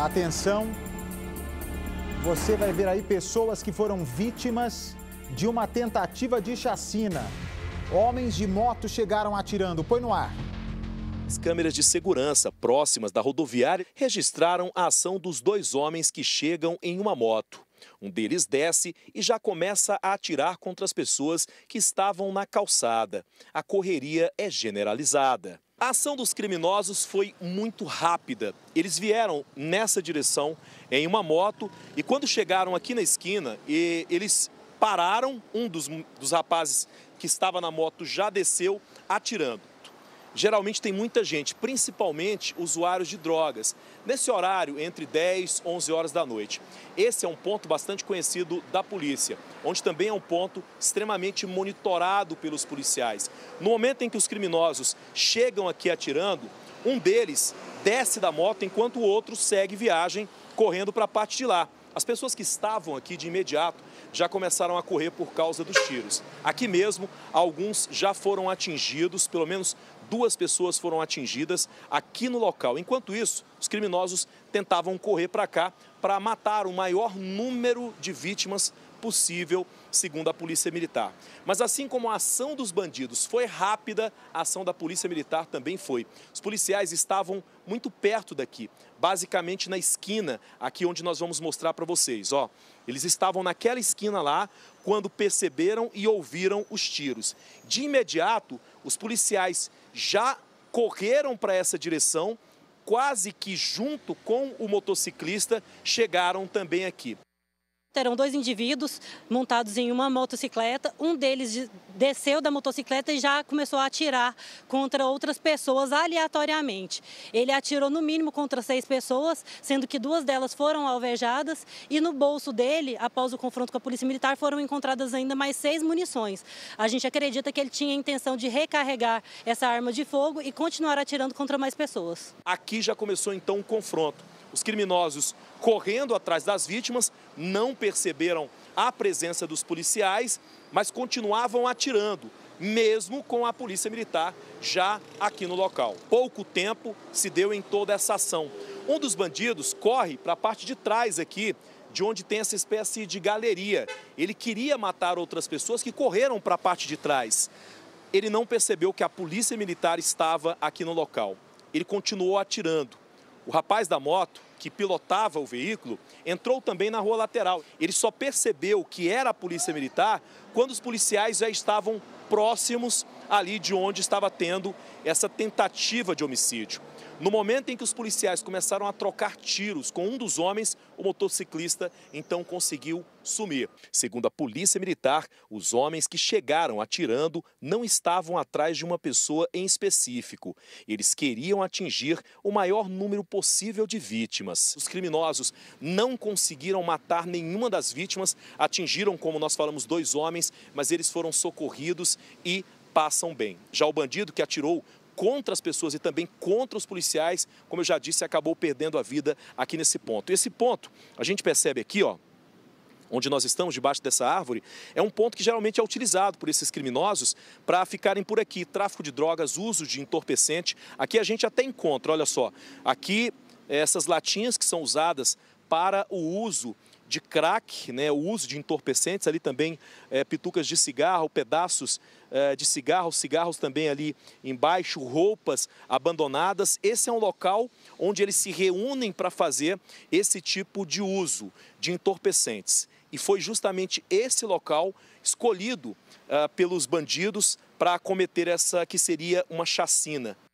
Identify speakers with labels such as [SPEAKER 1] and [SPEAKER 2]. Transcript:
[SPEAKER 1] Atenção, você vai ver aí pessoas que foram vítimas de uma tentativa de chacina. Homens de moto chegaram atirando. Põe no ar. As câmeras de segurança próximas da rodoviária registraram a ação dos dois homens que chegam em uma moto. Um deles desce e já começa a atirar contra as pessoas que estavam na calçada. A correria é generalizada. A ação dos criminosos foi muito rápida. Eles vieram nessa direção em uma moto e quando chegaram aqui na esquina, eles pararam. Um dos, dos rapazes que estava na moto já desceu atirando geralmente tem muita gente, principalmente usuários de drogas, nesse horário entre 10 e 11 horas da noite. Esse é um ponto bastante conhecido da polícia, onde também é um ponto extremamente monitorado pelos policiais. No momento em que os criminosos chegam aqui atirando, um deles desce da moto enquanto o outro segue viagem correndo para a parte de lá. As pessoas que estavam aqui de imediato já começaram a correr por causa dos tiros. Aqui mesmo, alguns já foram atingidos, pelo menos duas pessoas foram atingidas aqui no local. Enquanto isso, os criminosos tentavam correr para cá para matar o maior número de vítimas possível, segundo a Polícia Militar. Mas assim como a ação dos bandidos foi rápida, a ação da Polícia Militar também foi. Os policiais estavam muito perto daqui, basicamente na esquina, aqui onde nós vamos mostrar para vocês, ó. Eles estavam naquela esquina lá quando perceberam e ouviram os tiros. De imediato, os policiais já correram para essa direção, quase que junto com o motociclista, chegaram também aqui
[SPEAKER 2] eram dois indivíduos montados em uma motocicleta. Um deles desceu da motocicleta e já começou a atirar contra outras pessoas aleatoriamente. Ele atirou no mínimo contra seis pessoas, sendo que duas delas foram alvejadas e no bolso dele, após o confronto com a polícia militar, foram encontradas ainda mais seis munições. A gente acredita que ele tinha a intenção de recarregar essa arma de fogo e continuar atirando contra mais pessoas.
[SPEAKER 1] Aqui já começou então o um confronto. Os criminosos correndo atrás das vítimas não perceberam a presença dos policiais, mas continuavam atirando, mesmo com a polícia militar já aqui no local. Pouco tempo se deu em toda essa ação. Um dos bandidos corre para a parte de trás aqui, de onde tem essa espécie de galeria. Ele queria matar outras pessoas que correram para a parte de trás. Ele não percebeu que a polícia militar estava aqui no local. Ele continuou atirando. O rapaz da moto, que pilotava o veículo, entrou também na rua lateral. Ele só percebeu que era a polícia militar quando os policiais já estavam próximos ali de onde estava tendo essa tentativa de homicídio. No momento em que os policiais começaram a trocar tiros com um dos homens, o motociclista então conseguiu sumir. Segundo a polícia militar, os homens que chegaram atirando não estavam atrás de uma pessoa em específico. Eles queriam atingir o maior número possível de vítimas. Os criminosos não conseguiram matar nenhuma das vítimas, atingiram, como nós falamos, dois homens mas eles foram socorridos e passam bem. Já o bandido que atirou contra as pessoas e também contra os policiais, como eu já disse, acabou perdendo a vida aqui nesse ponto. esse ponto, a gente percebe aqui, ó, onde nós estamos, debaixo dessa árvore, é um ponto que geralmente é utilizado por esses criminosos para ficarem por aqui. Tráfico de drogas, uso de entorpecente. Aqui a gente até encontra, olha só, aqui essas latinhas que são usadas para o uso de crack, né, o uso de entorpecentes, ali também é, pitucas de cigarro, pedaços é, de cigarro, cigarros também ali embaixo, roupas abandonadas. Esse é um local onde eles se reúnem para fazer esse tipo de uso de entorpecentes. E foi justamente esse local escolhido ah, pelos bandidos para cometer essa que seria uma chacina.